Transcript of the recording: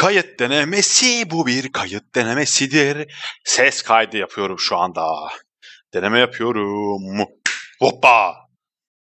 Kayıt denemesi bu bir kayıt denemesidir. Ses kaydı yapıyorum şu anda. Deneme yapıyorum. Hoppa.